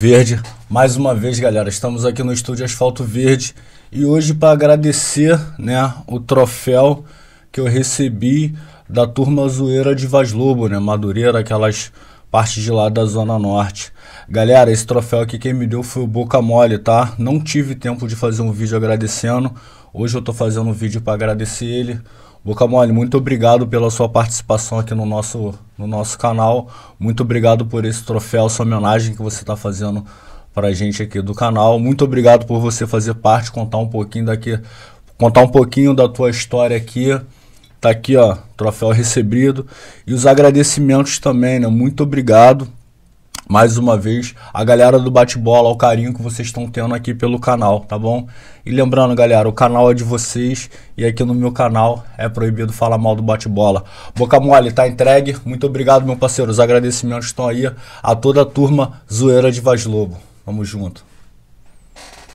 Verde. Mais uma vez, galera, estamos aqui no estúdio Asfalto Verde e hoje para agradecer, né, o troféu que eu recebi da turma zoeira de Vaz Lobo, né, Madureira, aquelas parte de lá da Zona Norte. Galera, esse troféu aqui quem me deu foi o Boca Mole, tá? Não tive tempo de fazer um vídeo agradecendo. Hoje eu tô fazendo um vídeo para agradecer ele. Boca Mole, muito obrigado pela sua participação aqui no nosso, no nosso canal. Muito obrigado por esse troféu, essa homenagem que você está fazendo para a gente aqui do canal. Muito obrigado por você fazer parte, contar um pouquinho daqui, contar um pouquinho da tua história aqui. Tá aqui, ó, troféu recebido. E os agradecimentos também, né? Muito obrigado. Mais uma vez, a galera do bate-bola, o carinho que vocês estão tendo aqui pelo canal, tá bom? E lembrando, galera, o canal é de vocês e aqui no meu canal é proibido falar mal do bate-bola. Boca mole, tá entregue. Muito obrigado, meu parceiro. Os agradecimentos estão aí a toda a turma zoeira de Vaz Lobo. Tamo junto.